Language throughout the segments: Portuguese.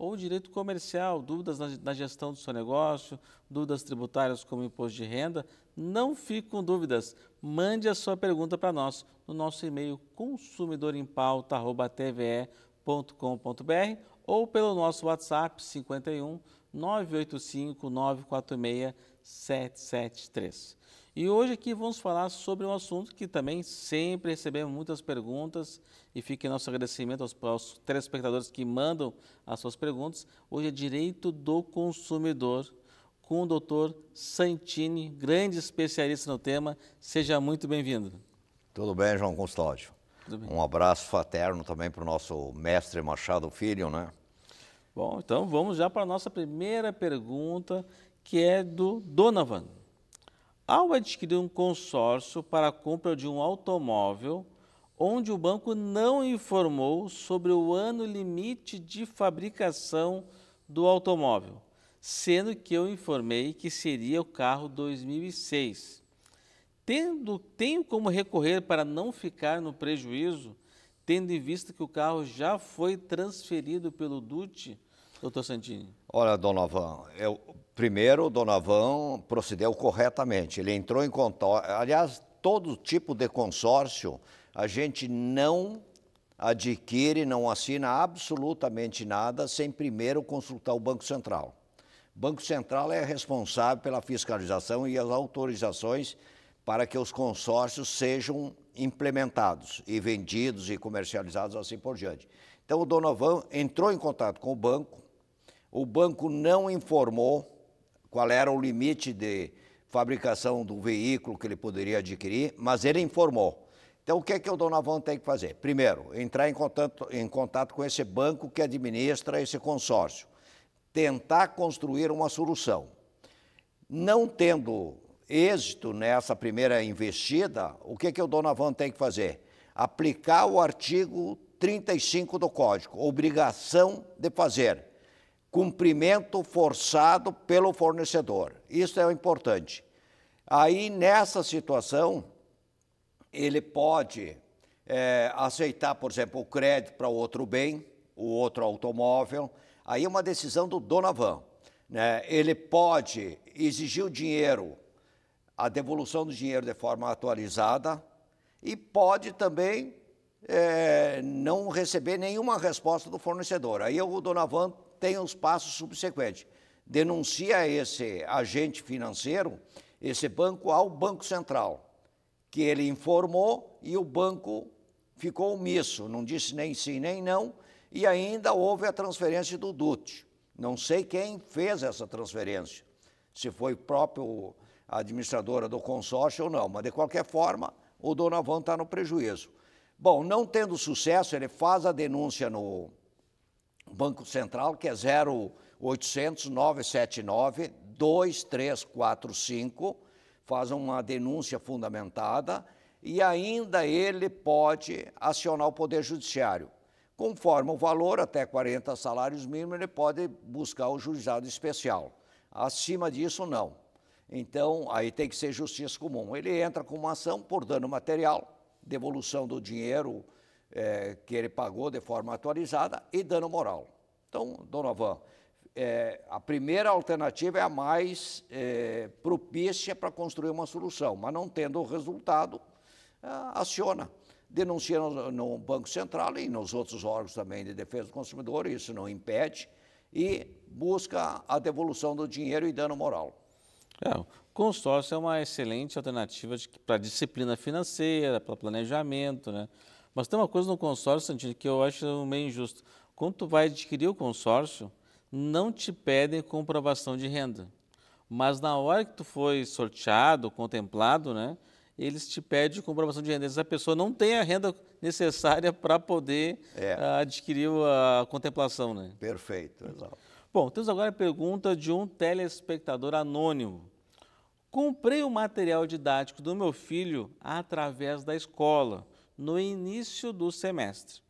ou direito comercial, dúvidas na, gestão do seu negócio, dúvidas tributárias como imposto de renda, não fique com dúvidas. Mande a sua pergunta para nós no nosso e-mail consumidorempauta@tve.com.br ou pelo nosso WhatsApp 51 985 946 773. E hoje aqui vamos falar sobre um assunto que também sempre recebemos muitas perguntas e fica nosso agradecimento aos, aos telespectadores que mandam as suas perguntas. Hoje é direito do consumidor com o doutor Santini, grande especialista no tema. Seja muito bem-vindo. Tudo bem, João Custódio? Bem. Um abraço fraterno também para o nosso mestre Machado Filho, né? Bom, então vamos já para a nossa primeira pergunta, que é do Donovan. Ao adquirir um consórcio para a compra de um automóvel, onde o banco não informou sobre o ano limite de fabricação do automóvel, sendo que eu informei que seria o carro 2006. Tendo, tenho como recorrer para não ficar no prejuízo, tendo em vista que o carro já foi transferido pelo DUT, doutor Santini? Olha, Dona é eu Primeiro, o Donavão procedeu corretamente. Ele entrou em contato, Aliás, todo tipo de consórcio, a gente não adquire, não assina absolutamente nada sem primeiro consultar o Banco Central. O Banco Central é responsável pela fiscalização e as autorizações para que os consórcios sejam implementados e vendidos e comercializados assim por diante. Então o Donovan entrou em contato com o banco, o banco não informou qual era o limite de fabricação do veículo que ele poderia adquirir, mas ele informou. Então, o que é que o Donavão tem que fazer? Primeiro, entrar em contato, em contato com esse banco que administra esse consórcio, tentar construir uma solução. Não tendo êxito nessa primeira investida, o que, é que o Donavão tem que fazer? Aplicar o artigo 35 do Código, obrigação de fazer cumprimento forçado pelo fornecedor. Isso é importante. Aí, nessa situação, ele pode é, aceitar, por exemplo, o crédito para outro bem, o outro automóvel. Aí é uma decisão do Donavan. Né? Ele pode exigir o dinheiro, a devolução do dinheiro de forma atualizada e pode também é, não receber nenhuma resposta do fornecedor. Aí o Donavan tem os passos subsequentes. Denuncia esse agente financeiro, esse banco, ao Banco Central, que ele informou e o banco ficou omisso, não disse nem sim nem não, e ainda houve a transferência do DUT. Não sei quem fez essa transferência, se foi próprio a administradora do consórcio ou não, mas de qualquer forma, o Donovan está no prejuízo. Bom, não tendo sucesso, ele faz a denúncia no, Banco Central, que é 0800 979 2345, faz uma denúncia fundamentada e ainda ele pode acionar o Poder Judiciário. Conforme o valor, até 40 salários mínimos, ele pode buscar o juizado especial. Acima disso, não. Então, aí tem que ser justiça comum. Ele entra com uma ação por dano material, devolução do dinheiro, é, que ele pagou de forma atualizada e dano moral. Então, Donovan, é, a primeira alternativa é a mais é, propícia para construir uma solução, mas não tendo o resultado, é, aciona. Denuncia no, no, Banco Central e nos outros órgãos também de defesa do consumidor, isso não impede, e busca a devolução do dinheiro e dano moral. É, o consórcio é uma excelente alternativa para disciplina financeira, para planejamento, né? Mas tem uma coisa no consórcio, Santini, que eu acho meio injusto. Quando tu vai adquirir o consórcio, não te pedem comprovação de renda. Mas na hora que tu foi sorteado, contemplado, né, eles te pedem comprovação de renda. Se a pessoa não tem a renda necessária para poder é. Ah, adquirir a contemplação. Né? Perfeito, exato. Bom, temos agora a pergunta de um telespectador anônimo. Comprei o material didático do meu filho através da escola no início do semestre.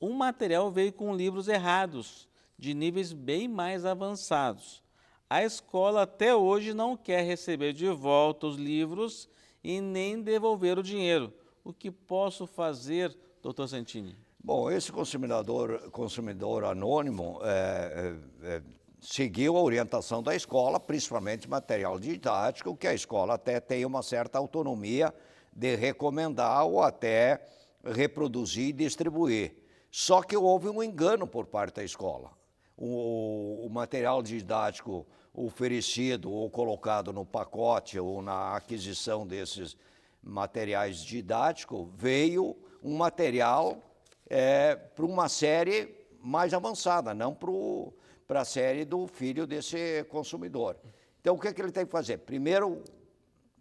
Um material veio com livros errados, de níveis bem mais avançados. A escola até hoje não quer receber de volta os livros e nem devolver o dinheiro. O que posso fazer, doutor Santini? Bom, esse consumidor, consumidor anônimo é, é, é seguiu a orientação da escola, principalmente material didático, que a escola até tem uma certa autonomia de recomendar ou até reproduzir e distribuir. Só que houve um engano por parte da escola. O, o, material didático oferecido ou colocado no pacote ou na aquisição desses materiais didáticos veio um material é, para uma série mais avançada, não para a série do filho desse consumidor. Então, o que, é que ele tem que fazer? Primeiro,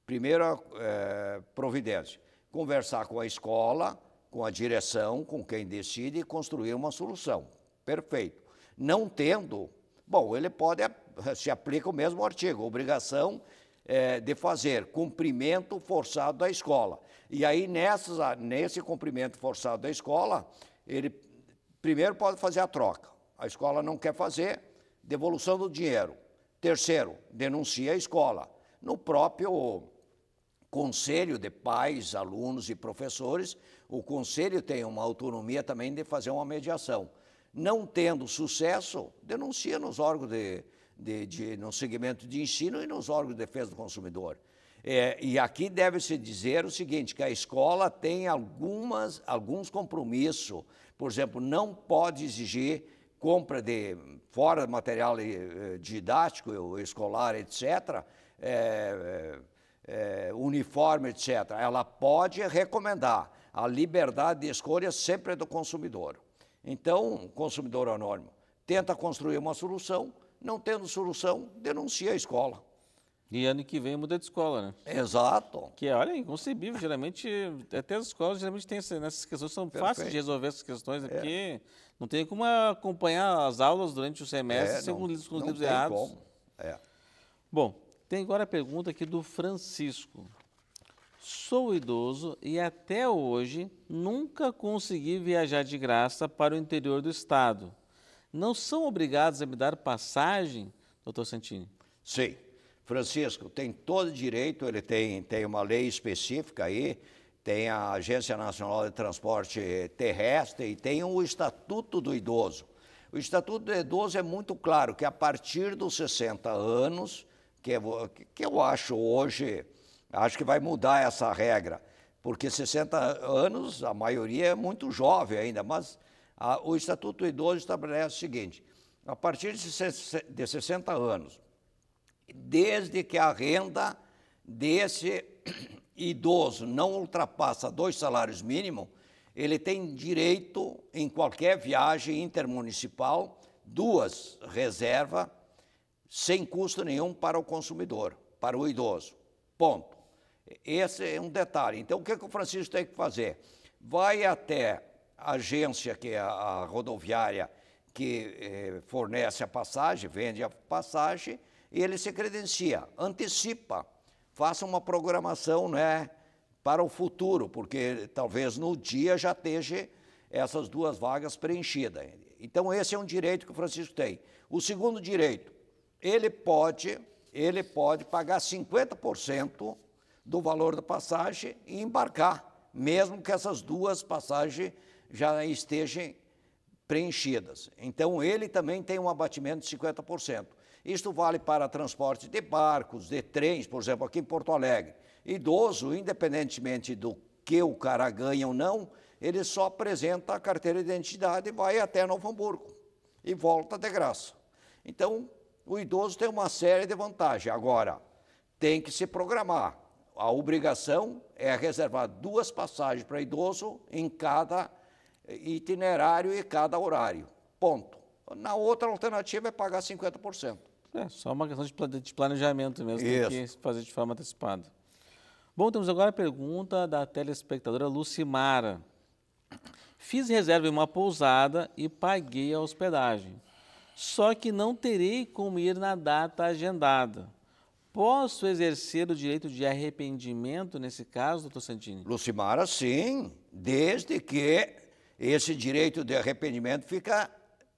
Primeira é, eh, providência, conversar com a escola, com a direção, com quem decide e construir uma solução. Perfeito. Não tendo, bom, ele pode, se aplica o mesmo artigo, obrigação é, de fazer cumprimento forçado da escola. E aí, nesse cumprimento forçado da escola, ele primeiro pode fazer a troca. A escola não quer fazer, devolução do dinheiro. Terceiro, denuncia a escola. No próprio conselho de pais, alunos e professores, o conselho tem uma autonomia também de fazer uma mediação. Não tendo sucesso, denuncia nos órgãos de, de, de no segmento de ensino e nos órgãos de defesa do consumidor. É, e aqui deve-se dizer o seguinte, que a escola tem algumas, alguns compromissos. Por exemplo, não pode exigir compra de fora material eh, didático, escolar, etc., é, eh, é, uniforme, etc. Ela pode recomendar. A liberdade de escolha é sempre é do consumidor. Então, consumidor anônimo, tenta construir uma solução, não tendo solução, denuncia a escola. E ano que vem muda de escola, né? Exato. Que é, olha, inconcebível. Geralmente, até as escolas geralmente têm essas questões, são Perfeito. fáceis de resolver essas questões, né? É. porque não tem como acompanhar as aulas durante o semestre é, não, os livros errados. Como. É. Bom, tem agora a pergunta aqui do Francisco. Sou idoso e até hoje nunca consegui viajar de graça para o interior do estado. Não são obrigados a me dar passagem, doutor Santini? Sim. Francisco, tem todo direito, ele tem, tem uma lei específica aí, tem a Agência Nacional de Transporte Terrestre e tem o Estatuto do Idoso. O Estatuto do Idoso é muito claro que a partir dos 60 anos que, que eu acho hoje, acho que vai mudar essa regra, porque 60 anos, a maioria é muito jovem ainda, mas a, ah, o Estatuto do Idoso estabelece o seguinte: a partir de 60 anos, desde que a renda desse idoso não ultrapassa dois salários mínimos, ele tem direito, em qualquer viagem intermunicipal, duas reservas sem custo nenhum para o consumidor, para o idoso. Ponto. Esse é um detalhe. Então, o que, é que o Francisco tem que fazer? Vai até a agência, que é a, rodoviária, que eh, fornece a passagem, vende a passagem, e ele se credencia, antecipa, faça uma programação né, para o futuro, porque talvez no dia já esteja essas duas vagas preenchidas. Então, esse é um direito que o Francisco tem. O segundo direito, ele pode, ele pode pagar 50% do valor da passagem e embarcar, mesmo que essas duas passagens já estejam preenchidas. Então, ele também tem um abatimento de 50%. Isto vale para transporte de barcos, de trens, por exemplo, aqui em Porto Alegre. Idoso, independentemente do que o cara ganha ou não, ele só apresenta a carteira de identidade e vai até Novo Hamburgo e volta de graça. Então, o idoso tem uma série de vantagens. Agora, tem que se programar. A obrigação é reservar duas passagens para idoso em cada itinerário e cada horário. Ponto. Na outra alternativa é pagar 50%. É, só uma questão de planejamento mesmo, Isso. que fazer de forma antecipada. Bom, temos agora a pergunta da telespectadora Lucimara. Fiz reserva em uma pousada e paguei a hospedagem só que não terei como ir na data agendada. Posso exercer o direito de arrependimento nesse caso, doutor Santini? Lucimara, sim, desde que esse direito de arrependimento fica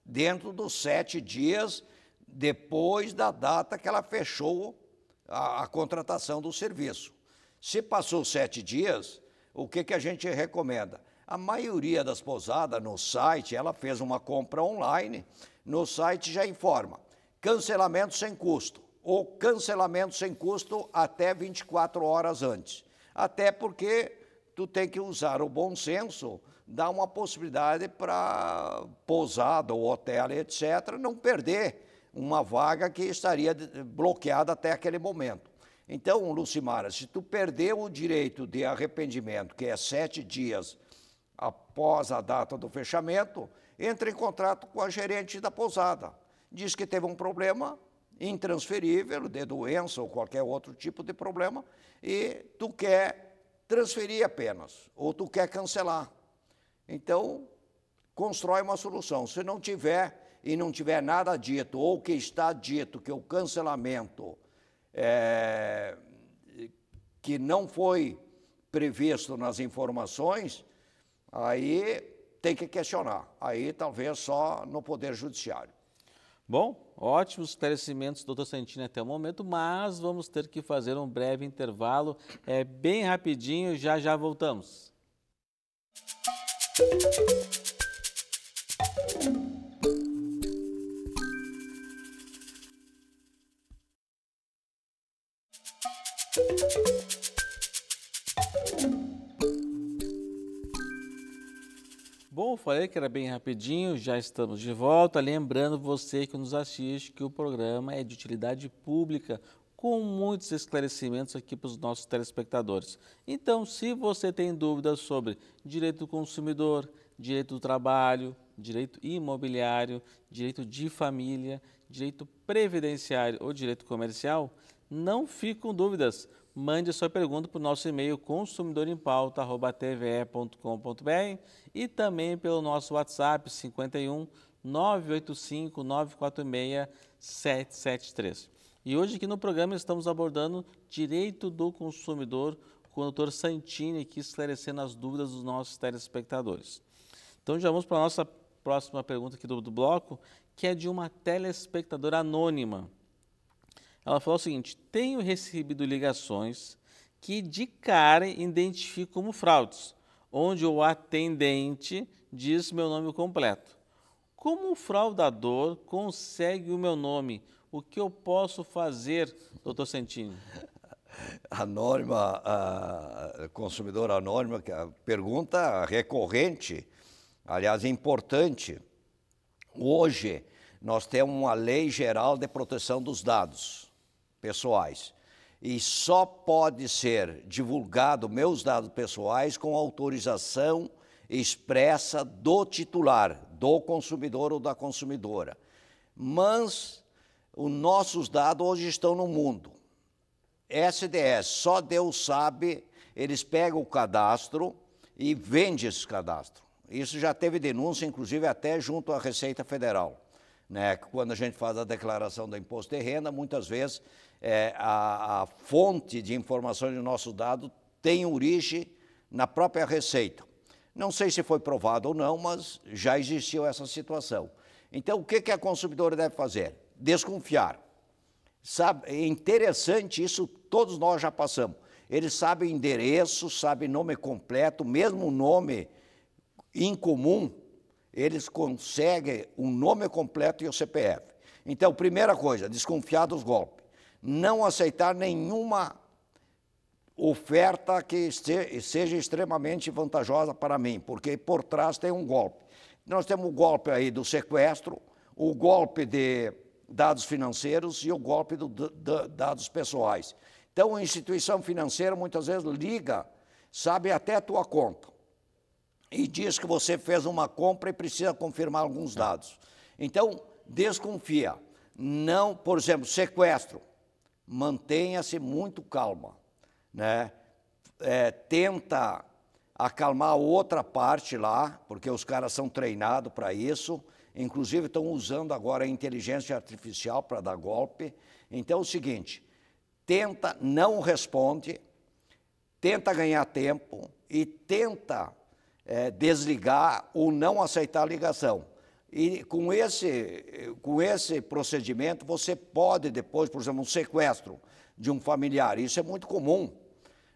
dentro dos sete dias depois da data que ela fechou a, a contratação do serviço. Se passou sete dias, o que, que a gente recomenda? A maioria das pousadas no site, ela fez uma compra online no site já informa: cancelamento sem custo ou cancelamento sem custo até 24 horas antes. Até porque tu tem que usar o bom senso, dar uma possibilidade para pousada ou hotel, etc, não perder uma vaga que estaria bloqueada até aquele momento. Então, Lucimara, se tu perdeu o direito de arrependimento, que é sete dias após a data do fechamento, entra em contrato com a gerente da pousada. Diz que teve um problema intransferível, de doença ou qualquer outro tipo de problema, e tu quer transferir apenas, ou tu quer cancelar. Então, constrói uma solução. Se não tiver e não tiver nada dito, ou que está dito que o cancelamento é, que não foi previsto nas informações, aí tem que questionar. Aí talvez só no Poder Judiciário. Bom, ótimos esclarecimentos, doutor Santini, até o momento, mas vamos ter que fazer um breve intervalo. É bem rapidinho, já já voltamos. Música Bom, falei que era bem rapidinho, já estamos de volta. Lembrando você que nos assiste que o programa é de utilidade pública, com muitos esclarecimentos aqui para os nossos telespectadores. Então, se você tem dúvidas sobre direito do consumidor, direito do trabalho, direito imobiliário, direito de família, direito previdenciário ou direito comercial, não fique com dúvidas mande sua pergunta para o nosso e-mail consumidorempauta.tve.com.br e também pelo nosso WhatsApp 51 985 946 773. E hoje aqui no programa estamos abordando direito do consumidor com o doutor Santini aqui esclarecendo as dúvidas dos nossos telespectadores. Então já vamos para a nossa próxima pergunta aqui do, do bloco, que é de uma telespectadora anônima. Ela falou o seguinte: tenho recebido ligações que de cara identifico como fraudes, onde o atendente diz meu nome completo. Como o fraudador consegue o meu nome? O que eu posso fazer, doutor Santini? A norma, a consumidora anônima, que é a pergunta recorrente, aliás, importante. Hoje, nós temos uma lei geral de proteção dos dados pessoais. E só pode ser divulgado meus dados pessoais com autorização expressa do titular, do consumidor ou da consumidora. Mas os nossos dados hoje estão no mundo. SDS, só Deus sabe, eles pegam o cadastro e vendem esse cadastro. Isso já teve denúncia, inclusive, até junto à Receita Federal. Né? Quando a gente faz a declaração do imposto de renda, muitas vezes é, a, a, fonte de informações do nosso dado tem origem na própria Receita. Não sei se foi provado ou não, mas já existiu essa situação. Então, o que, que a consumidora deve fazer? Desconfiar. Sabe, é interessante, isso todos nós já passamos. Eles sabem endereço, sabem nome completo, mesmo nome incomum, eles conseguem o um nome completo e o CPF. Então, primeira coisa, desconfiar dos golpes. Não aceitar nenhuma oferta que seja extremamente vantajosa para mim, porque por trás tem um golpe. Nós temos o golpe aí do sequestro, o golpe de dados financeiros e o golpe de dados pessoais. Então, a instituição financeira muitas vezes liga, sabe até a tua conta e diz que você fez uma compra e precisa confirmar alguns dados. Então, desconfia. Não, por exemplo, sequestro. Mantenha-se muito calma. Né? É, tenta acalmar a outra parte lá, porque os caras são treinados para isso. Inclusive, estão usando agora a inteligência artificial para dar golpe. Então, é o seguinte: tenta, não responde, tenta ganhar tempo e tenta é, desligar ou não aceitar a ligação. E com esse, com esse procedimento, você pode depois, por exemplo, um sequestro de um familiar, isso é muito comum.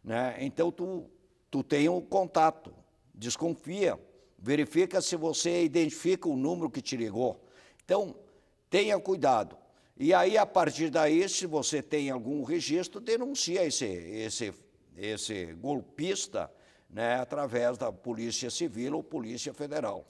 Né? Então, tu, tu tem o um contato, desconfia, verifica se você identifica o número que te ligou. Então, tenha cuidado. E aí, a partir daí, se você tem algum registro, denuncia esse, esse, esse golpista, né, através da Polícia Civil ou Polícia Federal.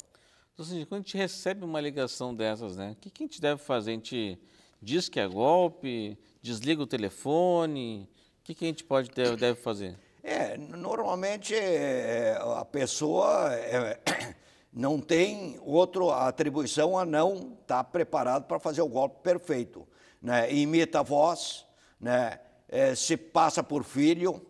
Então, assim, quando a gente recebe uma ligação dessas, né, o que, que a gente deve fazer? A gente diz que é golpe, desliga o telefone, o que, que a gente pode deve, fazer? É, normalmente é, a pessoa é, não tem outra atribuição a não estar tá preparado para fazer o golpe perfeito. Né? Imita a voz, né? É, se passa por filho,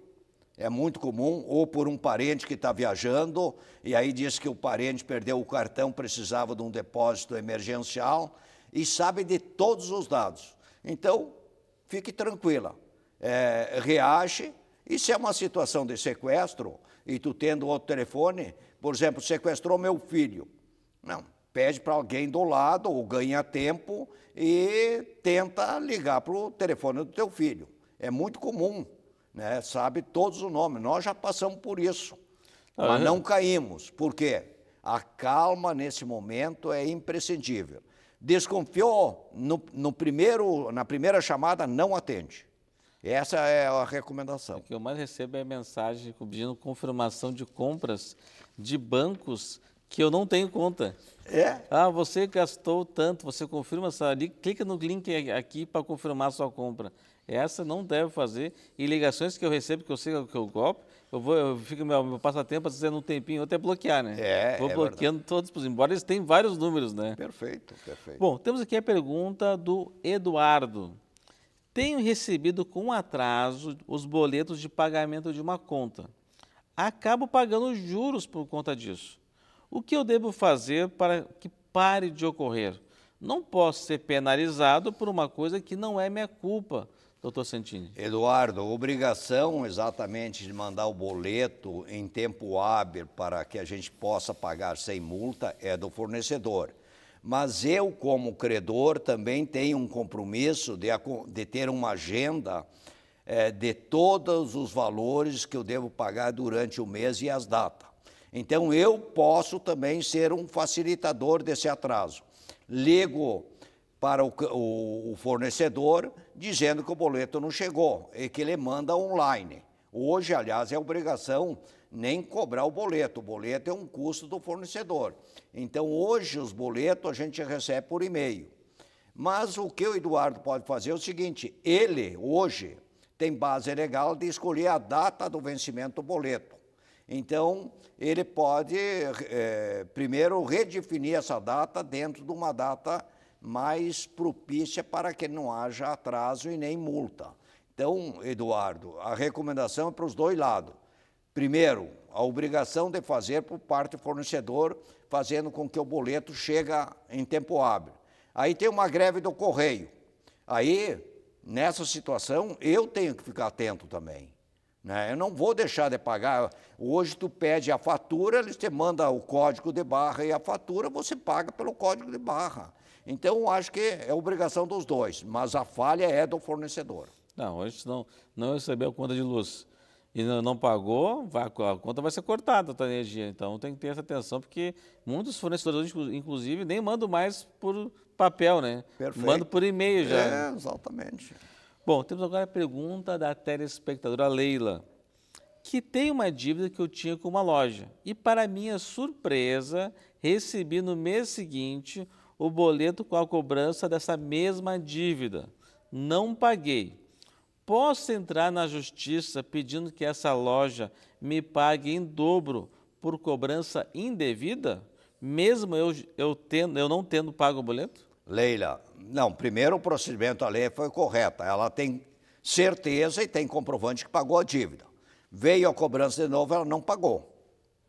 é muito comum, ou por um parente que está viajando, e aí diz que o parente perdeu o cartão, precisava de um depósito emergencial, e sabe de todos os dados. Então, fique tranquila, é, reage, e se é uma situação de sequestro, e tu tendo outro telefone, por exemplo, sequestrou meu filho. Não, pede para alguém do lado, ou ganha tempo, e tenta ligar para o telefone do teu filho. É muito comum né, sabe todos os nomes. Nós já passamos por isso, ah, mas é? não caímos. Por quê? A calma nesse momento é imprescindível. Desconfiou no, no primeiro, na primeira chamada, não atende. Essa é a recomendação. O que eu mais recebo é mensagem pedindo confirmação de compras de bancos que eu não tenho conta. É? Ah, você gastou tanto, você confirma essa ali, clica no link aqui para confirmar a sua compra. Essa não deve fazer. E ligações que eu recebo, que eu sei que eu golpe, eu, vou, eu fico, meu, meu passatempo, às vezes, é um tempinho até bloquear, né? É, é vou é bloqueando verdade. todos, embora eles tenham vários números, né? Perfeito, perfeito. Bom, temos aqui a pergunta do Eduardo. Tenho recebido com atraso os boletos de pagamento de uma conta. Acabo pagando juros por conta disso. O que eu devo fazer para que pare de ocorrer? Não posso ser penalizado por uma coisa que não é minha culpa doutor Santini? Eduardo, obrigação exatamente de mandar o boleto em tempo hábil para que a gente possa pagar sem multa é do fornecedor. Mas eu, como credor, também tenho um compromisso de, de ter uma agenda é, de todos os valores que eu devo pagar durante o mês e as datas. Então, eu posso também ser um facilitador desse atraso. Ligo para o, o, o, fornecedor dizendo que o boleto não chegou e que ele manda online. Hoje, aliás, é obrigação nem cobrar o boleto. O boleto é um custo do fornecedor. Então, hoje, os boletos a gente recebe por e-mail. Mas o que o Eduardo pode fazer é o seguinte: ele, hoje, tem base legal de escolher a data do vencimento do boleto. Então, ele pode, é, primeiro, redefinir essa data dentro de uma data mais propícia para que não haja atraso e nem multa. Então, Eduardo, a recomendação é para os dois lados. Primeiro, a obrigação de fazer por parte do fornecedor, fazendo com que o boleto chegue em tempo hábil. Aí tem uma greve do correio. Aí, nessa situação, eu tenho que ficar atento também. Né? Eu não vou deixar de pagar. Hoje tu pede a fatura, eles te mandam o código de barra e a fatura, você paga pelo código de barra. Então, acho que é obrigação dos dois, mas a falha é do fornecedor. Não, a gente não, não recebeu conta de luz e não, não pagou, vai, a conta vai ser cortada da energia. Então tem que ter essa atenção, porque muitos fornecedores, inclusive, nem mandam mais por papel, né? Perfeito. Mandam por e-mail já. É, exatamente. Bom, temos agora a pergunta da telespectadora Leila, que tem uma dívida que eu tinha com uma loja. E, para minha surpresa, recebi no mês seguinte o boleto com a cobrança dessa mesma dívida. Não paguei. Posso entrar na justiça pedindo que essa loja me pague em dobro por cobrança indevida, mesmo eu, eu, tendo, eu não tendo pago o boleto? Leila, não, primeiro o procedimento da lei foi correto. Ela tem certeza e tem comprovante que pagou a dívida. Veio a cobrança de novo, ela não pagou.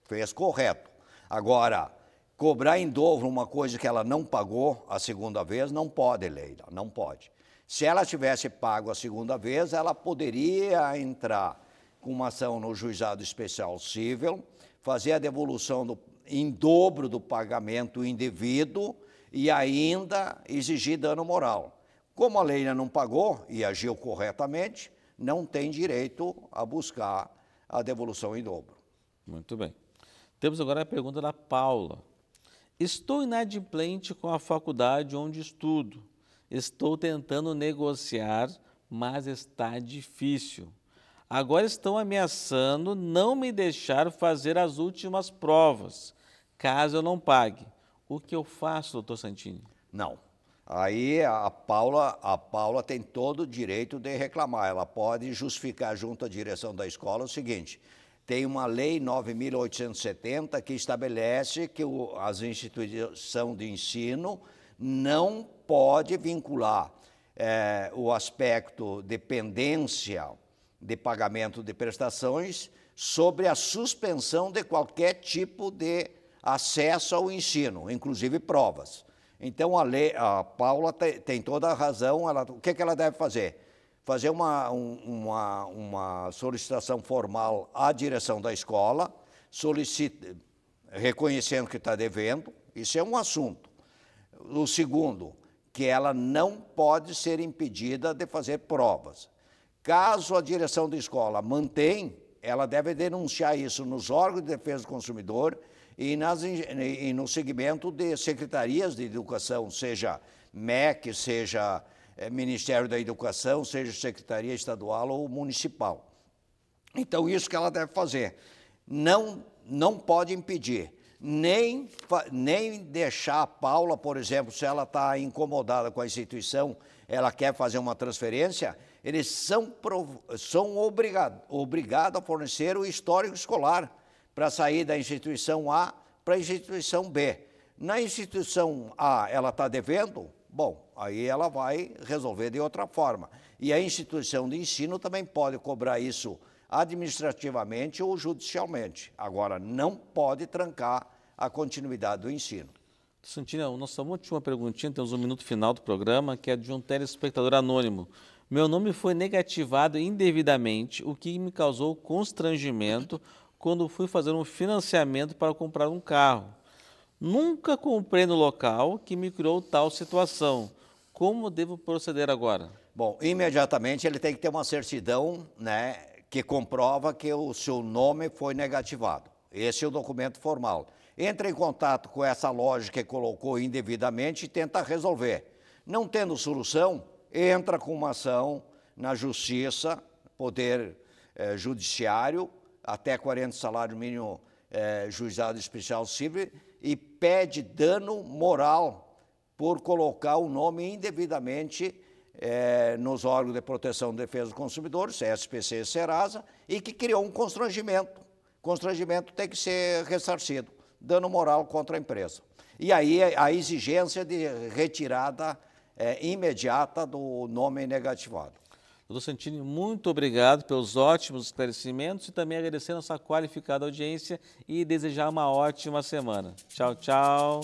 Fez correto. Agora, Cobrar em dobro uma coisa que ela não pagou a segunda vez, não pode, Leila, não pode. Se ela tivesse pago a segunda vez, ela poderia entrar com uma ação no juizado especial civil, fazer a devolução do, em dobro do pagamento indevido e ainda exigir dano moral. Como a Leila não pagou e agiu corretamente, não tem direito a buscar a devolução em dobro. Muito bem. Temos agora a pergunta da Paula. Estou inadimplente com a faculdade onde estudo. Estou tentando negociar, mas está difícil. Agora estão ameaçando não me deixar fazer as últimas provas, caso eu não pague. O que eu faço, doutor Santini? Não. Aí a Paula, a Paula tem todo o direito de reclamar. Ela pode justificar junto à direção da escola o seguinte: tem uma lei 9.870 que estabelece que o, as instituições de ensino não pode vincular é, o aspecto dependência de pagamento de prestações sobre a suspensão de qualquer tipo de acesso ao ensino, inclusive provas. Então a, lei, a Paula te, tem toda a razão. Ela, o que, que ela deve fazer? fazer uma, uma, uma solicitação formal à direção da escola, solicita, reconhecendo que está devendo, isso é um assunto. O segundo, que ela não pode ser impedida de fazer provas. Caso a direção da escola mantém, ela deve denunciar isso nos órgãos de defesa do consumidor e, nas, e no segmento de secretarias de educação, seja MEC, seja é, Ministério da Educação, seja Secretaria Estadual ou Municipal. Então, isso que ela deve fazer. Não, não pode impedir, nem, nem deixar a Paula, por exemplo, se ela está incomodada com a instituição, ela quer fazer uma transferência, eles são, são obrigados obrigado a fornecer o histórico escolar para sair da instituição A para a instituição B. Na instituição A, ela está devendo, Bom, aí ela vai resolver de outra forma. E a instituição de ensino também pode cobrar isso administrativamente ou judicialmente. Agora, não pode trancar a continuidade do ensino. Santina, nossa última perguntinha, temos um minuto final do programa, que é de um telespectador anônimo. Meu nome foi negativado indevidamente, o que me causou constrangimento quando fui fazer um financiamento para comprar um carro. Nunca comprei no local que me criou tal situação. Como devo proceder agora? Bom, imediatamente ele tem que ter uma certidão, né, que comprova que o seu nome foi negativado. Esse é o documento formal. Entra em contato com essa loja que colocou indevidamente e tenta resolver. Não tendo solução, entra com uma ação na justiça, poder eh, judiciário, até 40 salário mínimo eh, juizado especial civil e pede dano moral por colocar o nome indevidamente é, nos órgãos de proteção e defesa do consumidor, SPC, é é e Serasa, e que criou um constrangimento. Constrangimento tem que ser ressarcido, dano moral contra a empresa. E aí a exigência de retirada é, imediata do nome negativado. Doutor Santini, muito obrigado pelos ótimos esclarecimentos e também agradecer a nossa qualificada audiência e desejar uma ótima semana. Tchau, tchau.